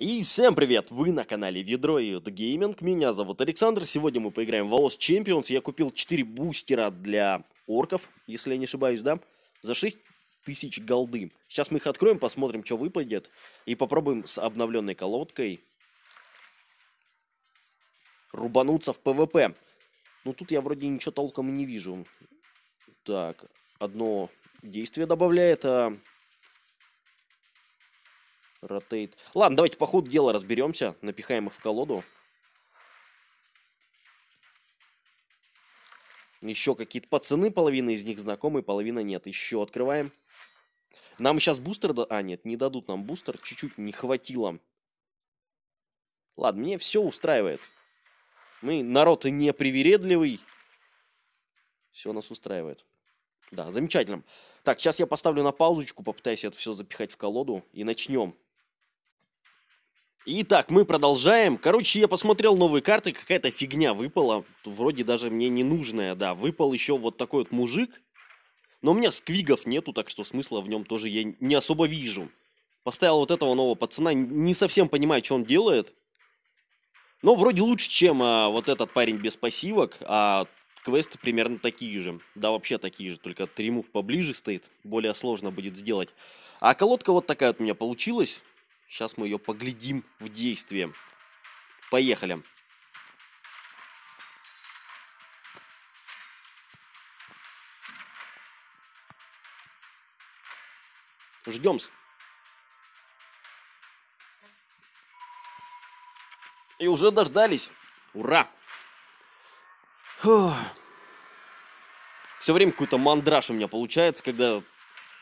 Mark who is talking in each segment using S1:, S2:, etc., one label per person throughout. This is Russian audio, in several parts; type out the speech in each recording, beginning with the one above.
S1: И всем привет! Вы на канале Ведро и это Гейминг. Меня зовут Александр. Сегодня мы поиграем в Волос Champions. Я купил 4 бустера для орков, если я не ошибаюсь, да? За 6 тысяч голды. Сейчас мы их откроем, посмотрим, что выпадет. И попробуем с обновленной колодкой рубануться в ПВП. Ну, тут я вроде ничего толком не вижу. Так, одно действие добавляет, а Ротейт. Ладно, давайте по ходу дела разберемся. Напихаем их в колоду. Еще какие-то пацаны, половина из них знакомые, половина нет. Еще открываем. Нам сейчас бустер... Да... А, нет, не дадут нам бустер. Чуть-чуть не хватило. Ладно, мне все устраивает. Мы народ непривередливый. Все нас устраивает. Да, замечательно. Так, сейчас я поставлю на паузочку, попытаюсь это все запихать в колоду и начнем. Итак, мы продолжаем. Короче, я посмотрел новые карты, какая-то фигня выпала. Вроде даже мне не нужная, да. Выпал еще вот такой вот мужик. Но у меня сквигов нету, так что смысла в нем тоже я не особо вижу. Поставил вот этого нового пацана, не совсем понимаю, что он делает. Но вроде лучше, чем а, вот этот парень без пассивок, а квесты примерно такие же. Да, вообще такие же, только тримув поближе стоит, более сложно будет сделать. А колодка вот такая вот у меня получилась. Сейчас мы ее поглядим в действии. Поехали. Ждем. -с. И уже дождались. Ура! Фух. Все время какой-то мандраж у меня получается, когда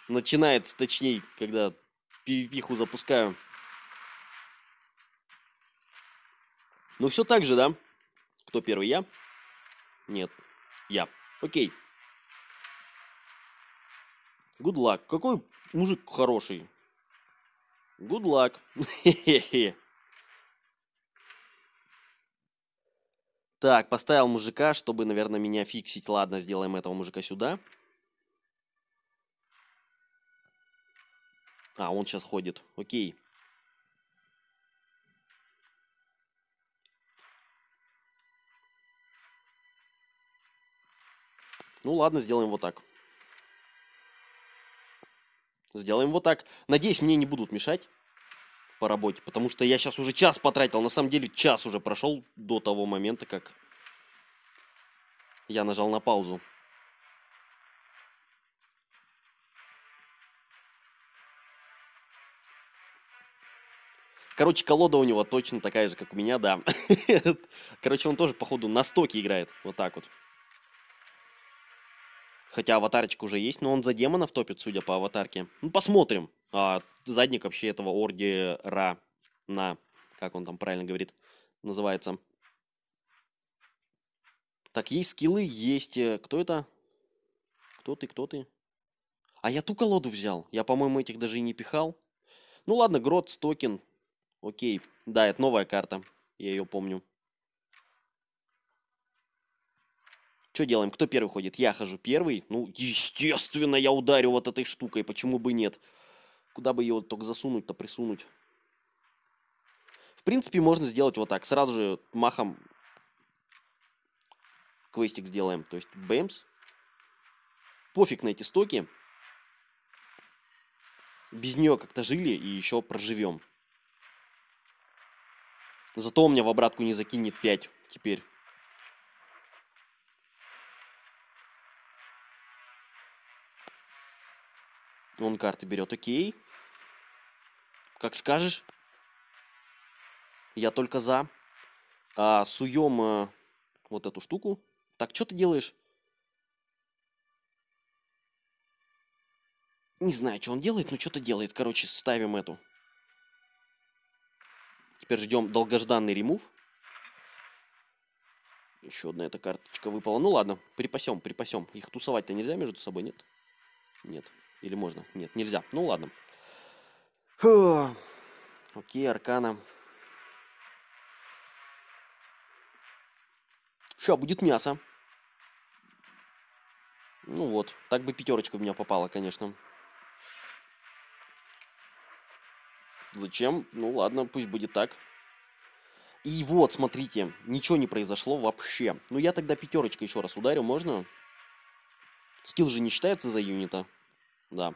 S1: начинается, точнее, когда пивипиху запускаю. Ну все так же, да? Кто первый, я? Нет, я. Окей. Good luck. Какой мужик хороший. Good luck. Так, поставил мужика, чтобы, наверное, меня фиксить. Ладно, сделаем этого мужика сюда. А, он сейчас ходит. Окей. Ну ладно, сделаем вот так. Сделаем вот так. Надеюсь, мне не будут мешать по работе, потому что я сейчас уже час потратил. На самом деле час уже прошел до того момента, как я нажал на паузу. Короче, колода у него точно такая же, как у меня, да. Короче, он тоже, походу, на стоке играет. Вот так вот. Хотя аватарочка уже есть, но он за демонов топит, судя по аватарке. Ну, посмотрим. А, задник вообще этого ордера на... Как он там правильно говорит? Называется. Так, есть скиллы, есть... Э, кто это? Кто ты, кто ты? А я ту колоду взял. Я, по-моему, этих даже и не пихал. Ну ладно, Грот, Стокин. Окей. Да, это новая карта. Я ее помню. Что делаем? Кто первый ходит? Я хожу первый. Ну, естественно, я ударю вот этой штукой. Почему бы нет? Куда бы ее только засунуть-то, присунуть? В принципе, можно сделать вот так. Сразу же махом квестик сделаем. То есть, бэмс. Пофиг на эти стоки. Без нее как-то жили и еще проживем. Зато у меня в обратку не закинет 5 теперь. Он карты берет, окей. Как скажешь. Я только за. А, суем а, вот эту штуку. Так, что ты делаешь? Не знаю, что он делает, но что-то делает. Короче, ставим эту. Теперь ждем долгожданный ремув. Еще одна эта карточка выпала. Ну ладно, припасем, припасем. Их тусовать-то нельзя между собой, нет? Нет. Или можно? Нет, нельзя. Ну ладно. Фу. Окей, аркана. Сейчас будет мясо. Ну вот, так бы пятерочка в меня попала, конечно. Зачем? Ну ладно, пусть будет так. И вот, смотрите, ничего не произошло вообще. Ну я тогда пятерочка еще раз ударю, можно? Скилл же не считается за юнита. Да.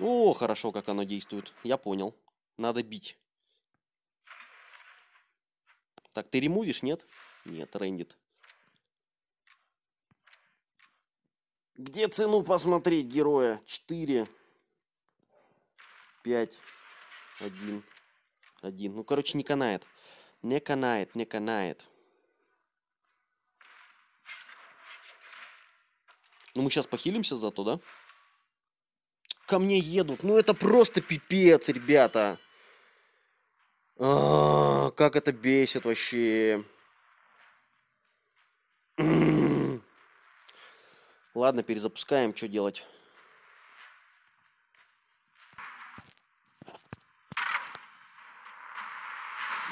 S1: О, хорошо, как оно действует. Я понял. Надо бить. Так, ты ремувишь, нет? Нет, рендит. Где цену посмотреть, героя? 4, 5, 1, 1. Ну, короче, не канает. Не канает, не канает. Ну мы сейчас похилимся зато, да? Ко мне едут. Ну это просто пипец, ребята. А, как это бесит вообще. Ладно, перезапускаем, что делать.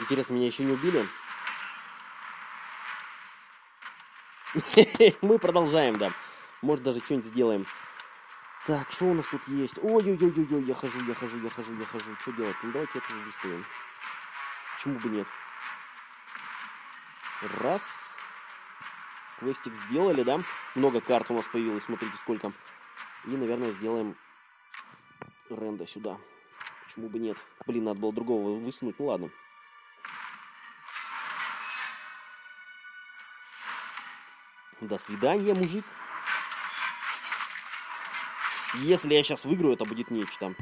S1: Интересно, меня еще не убили? Мы продолжаем, да. Может, даже что-нибудь сделаем. Так, что у нас тут есть? Ой-ой-ой-ой, я хожу, я хожу, я хожу, я хожу. Что делать? Ну, давайте это выставим. Почему бы нет? Раз. Квестик сделали, да? Много карт у нас появилось, смотрите, сколько. И, наверное, сделаем ренда сюда. Почему бы нет? Блин, надо было другого высунуть, ну ладно. До свидания, мужик. Если я сейчас выиграю, это будет нечто.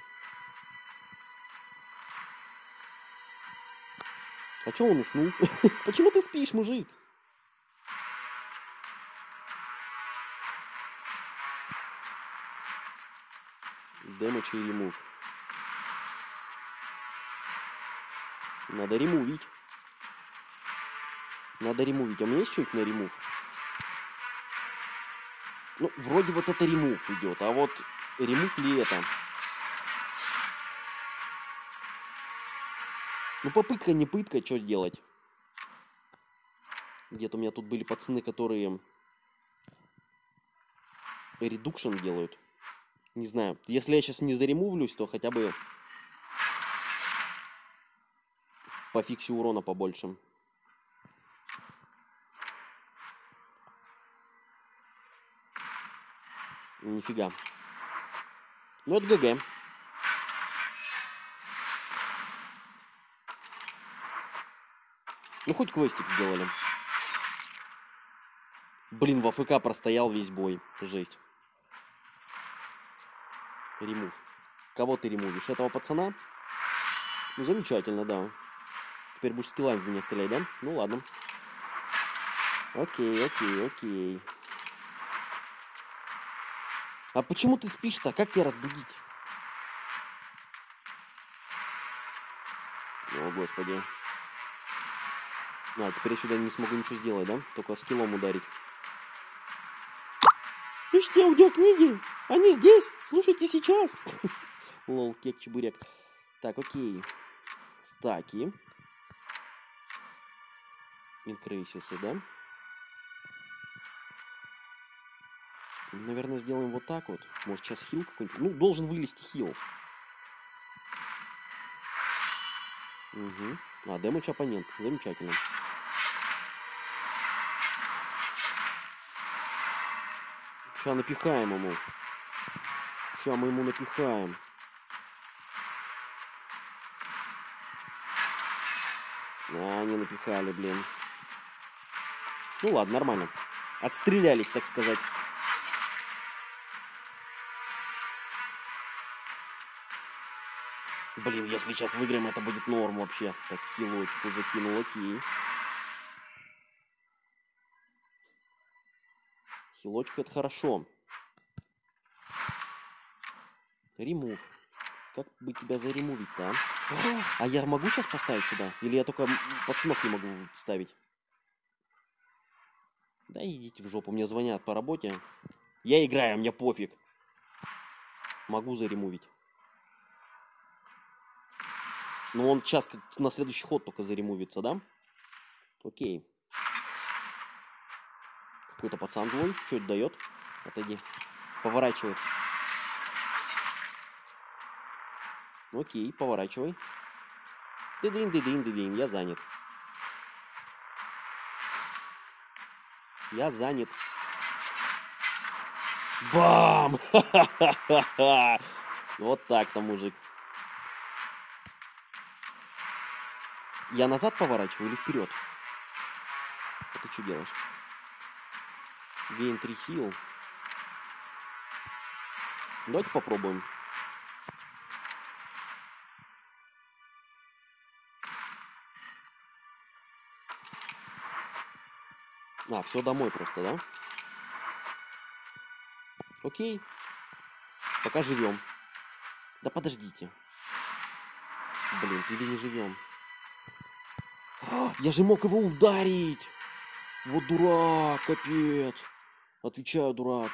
S1: А чё он уснул? Почему ты спишь, мужик? Дэмэдж и ремув. Надо ремувить. Надо ремувить. А у меня есть что-нибудь на ремув? Ну, вроде вот это ремув идет, а вот ремув ли это? Ну, попытка не пытка, что делать? Где-то у меня тут были пацаны, которые редукшн делают. Не знаю. Если я сейчас не заремувлюсь, то хотя бы пофиксю урона побольше. Нифига. Ну, это ГГ. Ну, хоть квестик сделали. Блин, в АФК простоял весь бой. Жесть. Ремув. Кого ты ремувишь? Этого пацана? Ну, замечательно, да. Теперь будешь скиллами в меня стрелять, да? Ну, ладно. Окей, окей, окей. А почему ты спишь-то? Как тебя разбудить? О, господи. А, теперь я сюда не смогу ничего сделать, да? Только скиллом ударить. Ищите аудиокниги! Они здесь! Слушайте сейчас! Лол, кек, чебурек. Так, окей. Стаки. Инкрейсисы, да? Наверное, сделаем вот так вот. Может, сейчас хил какой-нибудь. Ну, должен вылезти хил. Угу. А, дэмэдж оппонент. Замечательно. Сейчас напихаем ему. Сейчас мы ему напихаем. А, не напихали, блин. Ну ладно, нормально. Отстрелялись, так сказать. Блин, если сейчас выиграем, это будет норм вообще. Так, хилочку закинул, окей. Хилочка это хорошо. Ремув. Как бы тебя заремувить-то, а? А я могу сейчас поставить сюда? Или я только пацанов не могу ставить? Да идите в жопу, мне звонят по работе. Я играю, а мне пофиг. Могу заремувить. Но ну, он сейчас как на следующий ход только заремувится, да? Окей. Какой-то пацан злой. Что это дает? Отойди. Поворачивает. Ну, окей, поворачивай. Дыдынь, дыдынь, дыдынь, я занят. Я занят. Бам! вот так-то, мужик. Я назад поворачиваю или вперед? А ты что делаешь? Гейн 3 хил. Давайте попробуем. А, все домой просто, да? Окей. Пока живем. Да подождите. Блин, или не живем я же мог его ударить! Вот дурак, капец. Отвечаю, дурак.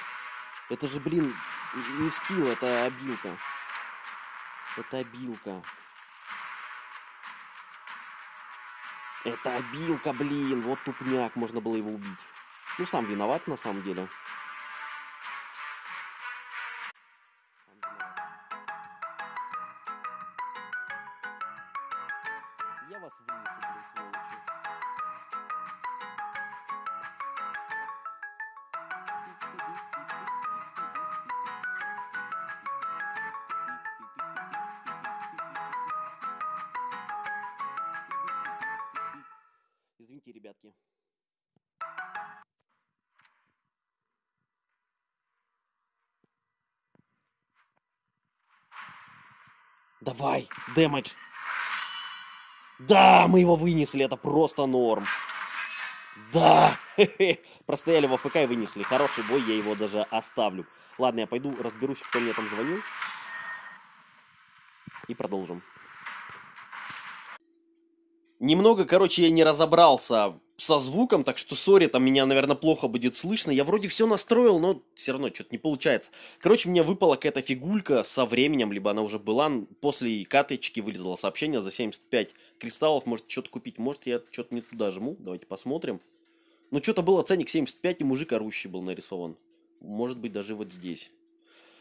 S1: Это же, блин, не скилл, это обилка. Это обилка. Это обилка, блин. Вот тупняк, можно было его убить. Ну, сам виноват на самом деле. дэмэдж. Да, мы его вынесли, это просто норм. Да! Простояли в АФК и вынесли. Хороший бой, я его даже оставлю. Ладно, я пойду разберусь, кто мне там звонил. И продолжим. Немного, короче, я не разобрался со звуком, так что сори, там меня, наверное, плохо будет слышно. Я вроде все настроил, но все равно что-то не получается. Короче, мне выпала какая-то фигулька со временем, либо она уже была. После каточки вылезло сообщение за 75 кристаллов. Может, что-то купить, может, я что-то не туда жму. Давайте посмотрим. Ну, что-то было ценник 75, и мужик орущий был нарисован. Может быть, даже вот здесь.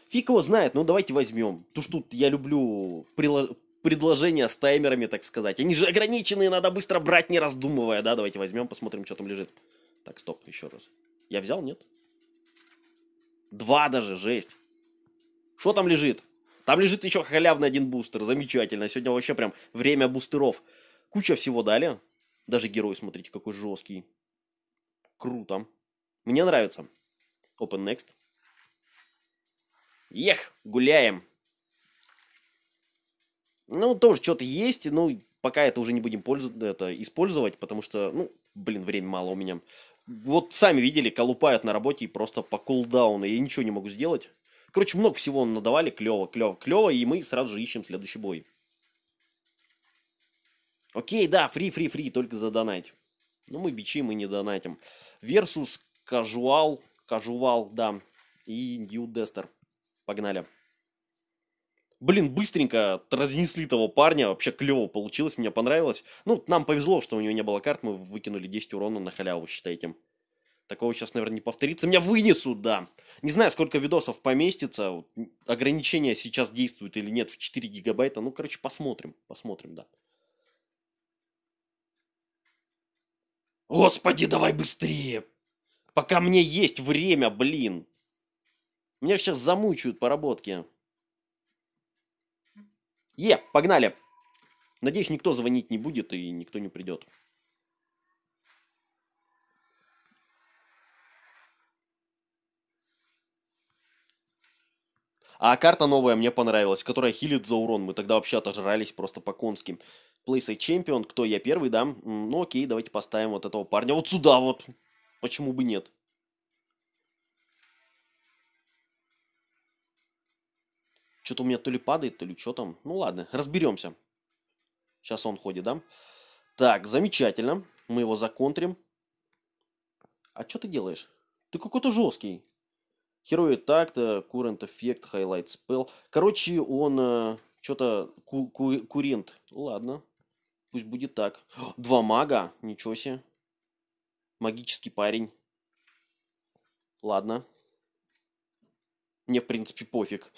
S1: Фиг его знает, ну давайте возьмем. Ту что тут я люблю прилож предложения с таймерами, так сказать. Они же ограниченные, надо быстро брать, не раздумывая. Да, давайте возьмем, посмотрим, что там лежит. Так, стоп, еще раз. Я взял, нет? Два даже, жесть. Что там лежит? Там лежит еще халявный один бустер, замечательно. Сегодня вообще прям время бустеров. Куча всего дали. Даже герой, смотрите, какой жесткий. Круто. Мне нравится. Open next. Ех, гуляем. Ну, тоже что-то есть, но ну, пока это уже не будем пользу... это использовать, потому что, ну, блин, времени мало у меня. Вот сами видели, колупают на работе и просто по кулдауну, я ничего не могу сделать. Короче, много всего надавали, клево, клево, клево, и мы сразу же ищем следующий бой. Окей, да, фри, фри, фри, только за донать. Ну, мы бичи, мы не донатим. Версус, кажуал, кажуал, да, и Нью Дестер. Погнали блин, быстренько разнесли того парня, вообще клево получилось, мне понравилось. Ну, нам повезло, что у него не было карт, мы выкинули 10 урона на халяву, считайте. Такого сейчас, наверное, не повторится. Меня вынесут, да. Не знаю, сколько видосов поместится. Ограничения сейчас действуют или нет в 4 гигабайта. Ну, короче, посмотрим. Посмотрим, да. Господи, давай быстрее! Пока мне есть время, блин. Меня сейчас замучают по работке. Е, погнали. Надеюсь, никто звонить не будет и никто не придет. А карта новая мне понравилась, которая хилит за урон. Мы тогда вообще отожрались просто по-конски. Плейсай Чемпион, кто я первый, да? Ну окей, давайте поставим вот этого парня вот сюда вот. Почему бы нет? Что-то у меня то ли падает, то ли что там. Ну ладно, разберемся. Сейчас он ходит, да? Так, замечательно. Мы его законтрим. А что ты делаешь? Ты какой-то жесткий. Херой так-то, current effect, highlight spell. Короче, он э, что-то ку ку курент. Ладно, пусть будет так. Два мага, ничего себе. Магический парень. Ладно, мне, в принципе, пофиг.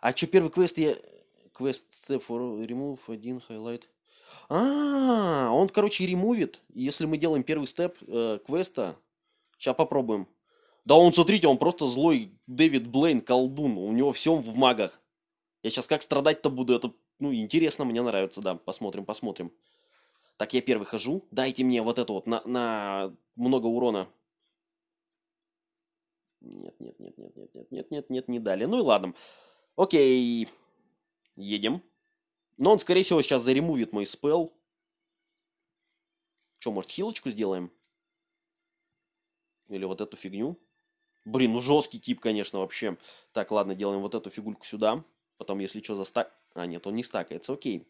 S1: А чё первый квест я... Квест Step for Remove, один хайлайт. А, он, короче, ремувит. Если мы делаем первый степ э, квеста, сейчас попробуем. Да он, смотрите, он просто злой Дэвид Блейн, колдун. У него все в магах. Я сейчас как страдать-то буду? Это, ну, интересно, мне нравится, да. Посмотрим, посмотрим. Так, я первый хожу. Дайте мне вот это вот на, на много урона. Нет, нет, нет, нет, нет, нет, нет, нет, нет, не дали. Ну и ладно. Окей. Едем. Но он, скорее всего, сейчас заремувит мой спел. Что, может, хилочку сделаем? Или вот эту фигню? Блин, ну жесткий тип, конечно, вообще. Так, ладно, делаем вот эту фигульку сюда. Потом, если что, застак... А, нет, он не стакается, окей.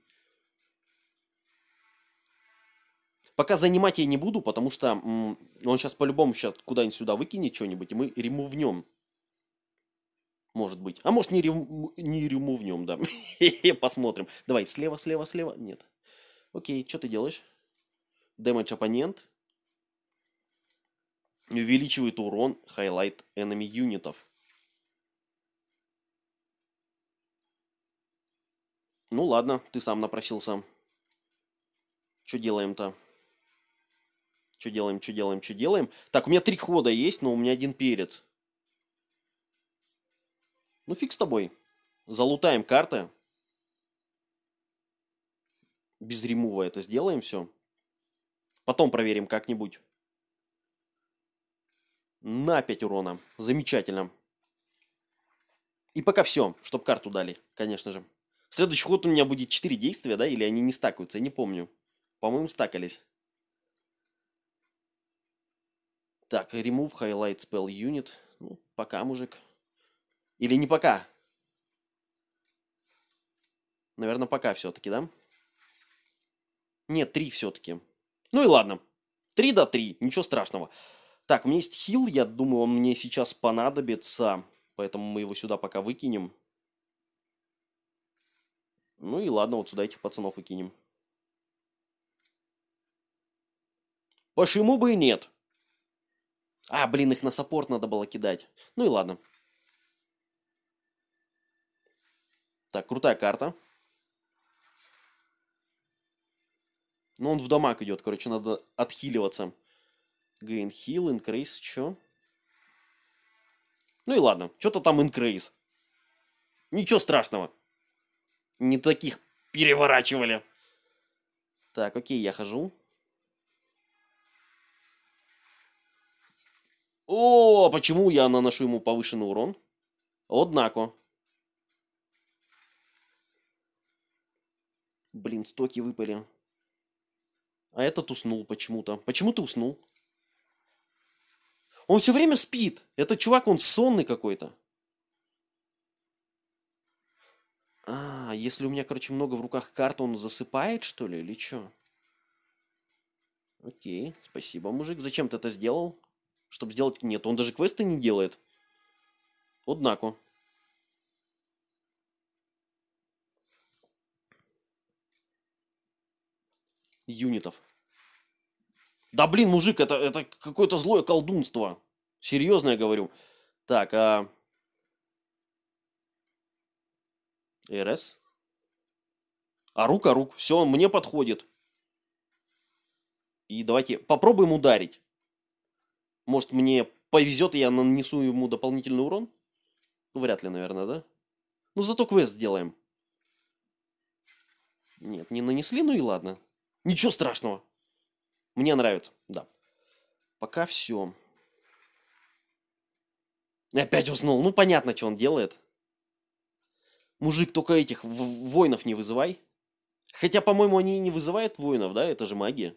S1: Пока занимать я не буду, потому что он сейчас по-любому сейчас куда-нибудь сюда выкинет что-нибудь, и мы ремувнем. Может быть. А может не, рем... не ремувнем, да. Посмотрим. Давай, слева, слева, слева. Нет. Окей, что ты делаешь? Дэмэдж оппонент. Увеличивает урон. Хайлайт enemy юнитов. Ну ладно, ты сам напросился. Что делаем-то? Что делаем, что делаем, что делаем? Так, у меня три хода есть, но у меня один перец. Ну фиг с тобой. Залутаем карты. Без ремува это сделаем все. Потом проверим как-нибудь. На 5 урона. Замечательно. И пока все, чтобы карту дали, конечно же. Следующий ход у меня будет 4 действия, да? Или они не стакаются, я не помню. По-моему, стакались. Так, remove highlight spell unit. Ну, пока, мужик. Или не пока? Наверное, пока все-таки, да? Нет, три все-таки. Ну и ладно. три до три, ничего страшного. Так, у меня есть хил, я думаю, он мне сейчас понадобится. Поэтому мы его сюда пока выкинем. Ну и ладно, вот сюда этих пацанов выкинем. Почему бы и нет? А, блин, их на саппорт надо было кидать. Ну и ладно. Так, крутая карта. Ну, он в дамаг идет, короче, надо отхиливаться. Гейн хил, инкрейс, чё? Ну и ладно, что-то там инкрейс. Ничего страшного. Не таких переворачивали. Так, окей, я хожу. О, почему я наношу ему повышенный урон? Однако. Блин, стоки выпали. А этот уснул почему-то. Почему ты уснул? Он все время спит. Этот чувак, он сонный какой-то. А, если у меня, короче, много в руках карт, он засыпает, что ли, или что? Окей, спасибо, мужик. Зачем ты это сделал? чтобы сделать... Нет, он даже квесты не делает. Однако. Юнитов. Да блин, мужик, это, это какое-то злое колдунство. Серьезно я говорю. Так, а... РС. А рука, рук. А Все, мне подходит. И давайте попробуем ударить. Может, мне повезет, и я нанесу ему дополнительный урон? Ну, вряд ли, наверное, да? Ну, зато квест сделаем. Нет, не нанесли, ну и ладно. Ничего страшного. Мне нравится, да. Пока все. Опять уснул. Ну, понятно, что он делает. Мужик, только этих воинов не вызывай. Хотя, по-моему, они и не вызывают воинов, да? Это же магия.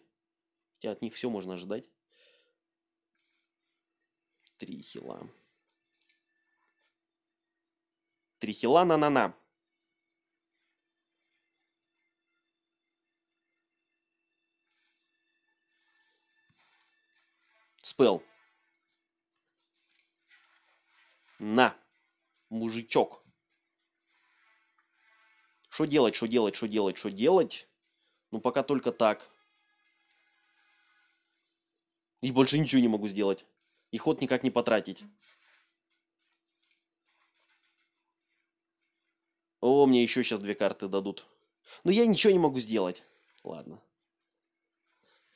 S1: Хотя от них все можно ожидать. Три хила. Три хила на-на-на. Спел. На, мужичок. Что делать, что делать, что делать, что делать? Ну, пока только так. И больше ничего не могу сделать и ход никак не потратить. О, мне еще сейчас две карты дадут. Но я ничего не могу сделать. Ладно.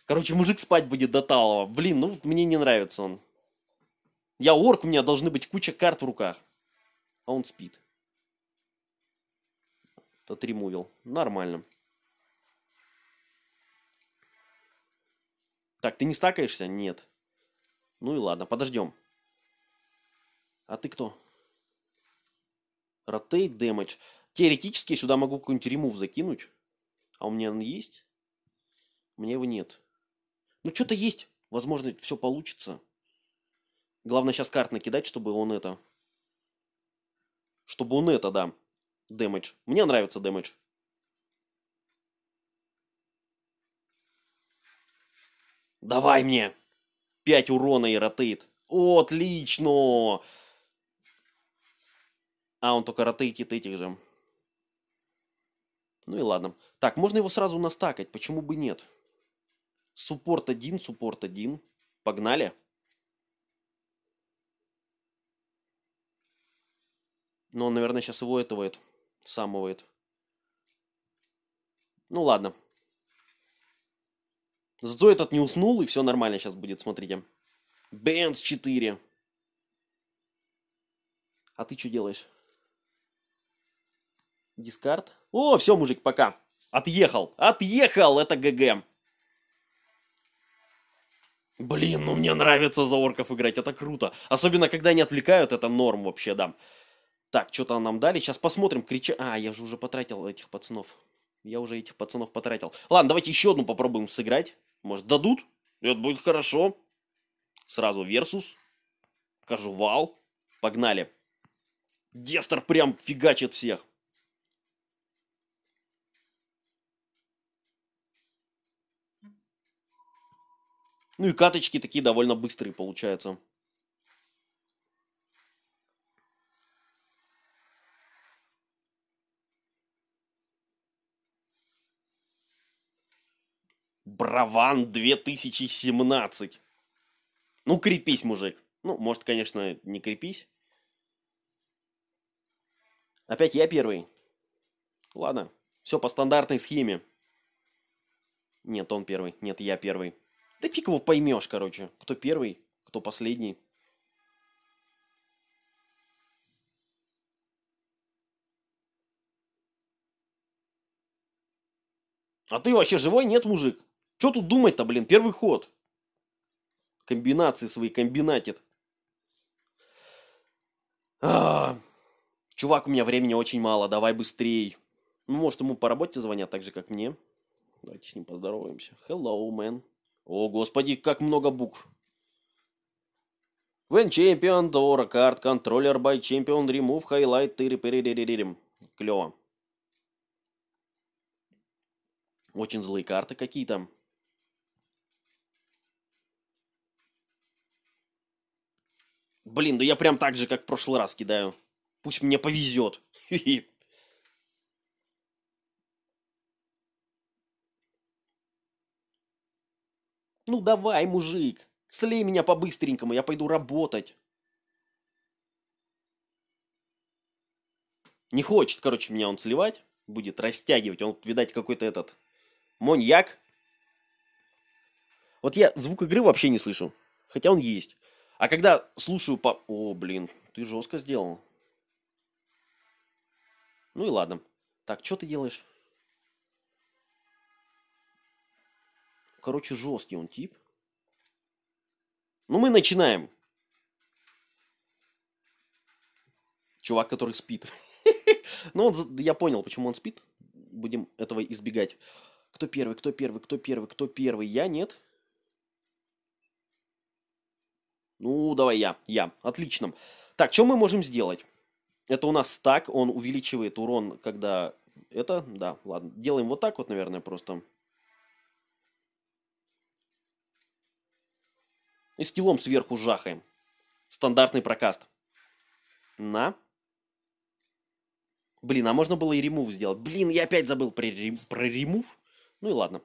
S1: Короче, мужик спать будет до талого. Блин, ну мне не нравится он. Я орк, у меня должны быть куча карт в руках. А он спит. Тот Отремувил. Нормально. Так, ты не стакаешься? Нет. Ну и ладно, подождем. А ты кто? Rotate damage. Теоретически я сюда могу какой-нибудь ремув закинуть. А у меня он есть? У меня его нет. Ну что-то есть. Возможно, все получится. Главное сейчас карт накидать, чтобы он это... Чтобы он это, да. Дэмэдж. Мне нравится дэмэдж. Давай мне! 5 урона и ротейт. Отлично! А, он только ротейтит этих же. Ну и ладно. Так, можно его сразу настакать, почему бы нет? Суппорт один, суппорт один. Погнали. Но он, наверное, сейчас его этого самого это. Ну ладно. Зато этот не уснул, и все нормально сейчас будет, смотрите. Бенс 4. А ты что делаешь? Дискард. О, все, мужик, пока. Отъехал. Отъехал, это ГГ. Блин, ну мне нравится за орков играть, это круто. Особенно, когда не отвлекают, это норм вообще, да. Так, что-то нам дали. Сейчас посмотрим. Крича... А, я же уже потратил этих пацанов. Я уже этих пацанов потратил. Ладно, давайте еще одну попробуем сыграть. Может, дадут? И это будет хорошо. Сразу Версус. вал, Погнали. Дестер прям фигачит всех. Ну и каточки такие довольно быстрые получаются. Браван 2017. Ну, крепись, мужик. Ну, может, конечно, не крепись. Опять я первый. Ладно, все по стандартной схеме. Нет, он первый. Нет, я первый. Да фиг его поймешь, короче. Кто первый, кто последний. А ты вообще живой? Нет, мужик? Что тут думать-то, блин? Первый ход. Комбинации свои комбинатит. А, чувак, у меня времени очень мало, давай быстрей. Ну, может, ему по работе звонят, так же, как мне. Давайте с ним поздороваемся. Hello, man. О, господи, как много букв. When champion door card controller by champion remove highlight тыры Клево. Очень злые карты какие-то. Блин, да я прям так же, как в прошлый раз кидаю. Пусть мне повезет. Ну давай, мужик, слей меня по-быстренькому, я пойду работать. Не хочет, короче, меня он сливать. Будет растягивать. Он, видать, какой-то этот моньяк. Вот я звук игры вообще не слышу. Хотя он есть. А когда слушаю по... О, блин, ты жестко сделал. Ну и ладно. Так, что ты делаешь? Короче, жесткий он тип. Ну, мы начинаем. Чувак, который спит. Ну, он, я понял, почему он спит. Будем этого избегать. Кто первый, кто первый, кто первый, кто первый? Я нет. Ну, давай я, я. Отлично. Так, что мы можем сделать? Это у нас так, он увеличивает урон, когда... Это, да, ладно. Делаем вот так вот, наверное, просто. И скиллом сверху жахаем. Стандартный прокаст. На. Блин, а можно было и ремув сделать. Блин, я опять забыл про, рем... про ремув. Ну и ладно.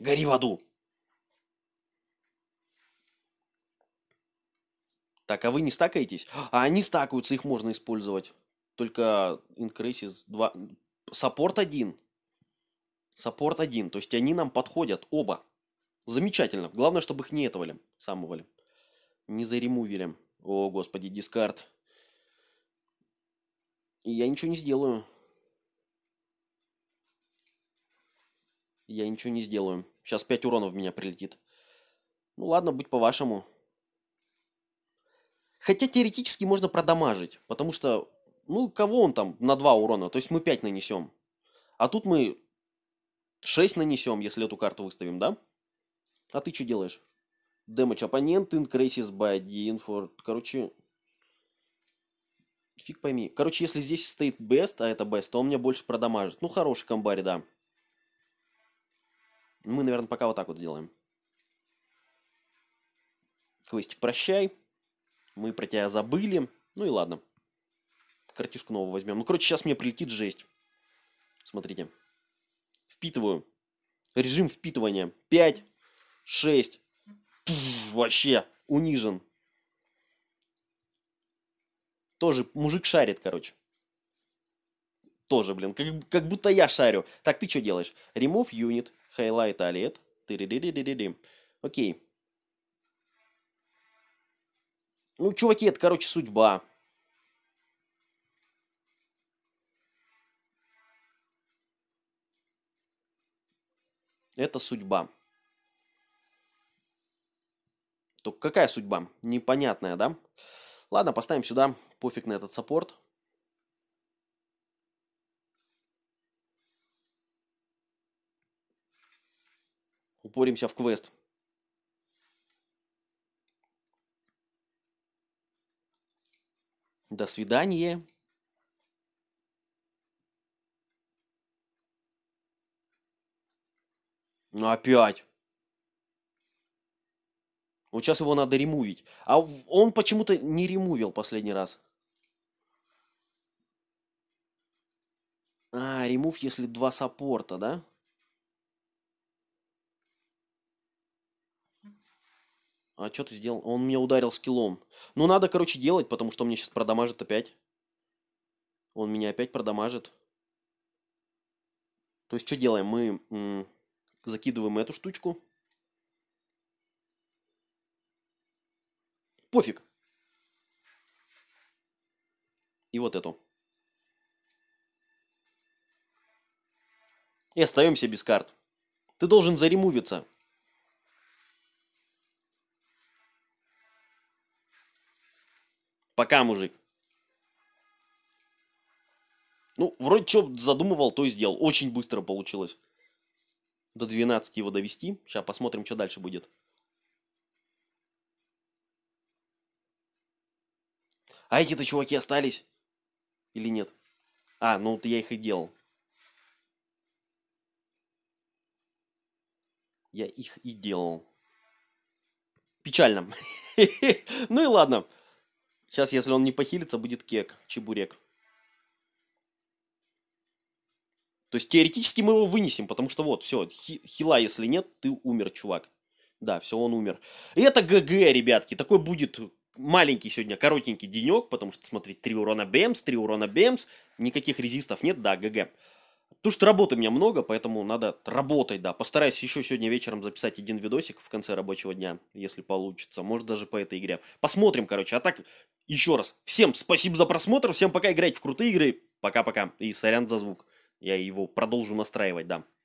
S1: Гори в аду. Так, а вы не стакаетесь? А они стакаются, их можно использовать. Только Increases 2... Саппорт 1. Саппорт 1. То есть они нам подходят, оба. Замечательно. Главное, чтобы их не этого самывали. Не заремувили. О, господи, дискард. я ничего не сделаю. Я ничего не сделаю. Сейчас 5 урона в меня прилетит. Ну ладно, будь по-вашему. Хотя теоретически можно продамажить, потому что, ну, кого он там на 2 урона, то есть мы 5 нанесем. А тут мы 6 нанесем, если эту карту выставим, да? А ты что делаешь? Damage оппонент increases by the info. Короче, фиг пойми. Короче, если здесь стоит best, а это best, то он меня больше продамажит. Ну, хороший комбарь, да. Мы, наверное, пока вот так вот сделаем. Квестик, прощай. Мы про тебя забыли. Ну и ладно. Картишку новую возьмем. Ну, короче, сейчас мне прилетит жесть. Смотрите. Впитываю. Режим впитывания. 5, 6. Пфф, вообще унижен. Тоже мужик шарит, короче. Тоже, блин, как, как будто я шарю. Так, ты что делаешь? Remove unit, highlight alert. Окей. Ну, чуваки, это, короче, судьба. Это судьба. Только какая судьба? Непонятная, да? Ладно, поставим сюда. Пофиг на этот саппорт. Упоримся в квест. До свидания. Ну Опять. Вот сейчас его надо ремувить. А он почему-то не ремувил последний раз. А, ремув, если два саппорта, да? Да. А что ты сделал? Он меня ударил скиллом. Ну, надо, короче, делать, потому что он меня сейчас продамажит опять. Он меня опять продамажит. То есть, что делаем? Мы закидываем эту штучку. Пофиг. И вот эту. И остаемся без карт. Ты должен заремувиться. Пока, мужик. Ну, вроде что задумывал, то и сделал. Очень быстро получилось. До 12 его довести. Сейчас посмотрим, что дальше будет. А эти-то чуваки остались? Или нет? А, ну вот я их и делал. Я их и делал. Печально. Ну и ладно. Сейчас, если он не похилится, будет кек, чебурек. То есть теоретически мы его вынесем, потому что вот, все, хила если нет, ты умер, чувак. Да, все, он умер. И это ГГ, ребятки. Такой будет маленький сегодня, коротенький денек, потому что, смотрите, 3 урона БМС, 3 урона БМС, никаких резистов нет, да, ГГ. Потому что работы у меня много, поэтому надо работать, да. Постараюсь еще сегодня вечером записать один видосик в конце рабочего дня, если получится. Может, даже по этой игре. Посмотрим, короче. А так, еще раз, всем спасибо за просмотр. Всем пока, играйте в крутые игры. Пока-пока. И сорян за звук. Я его продолжу настраивать, да.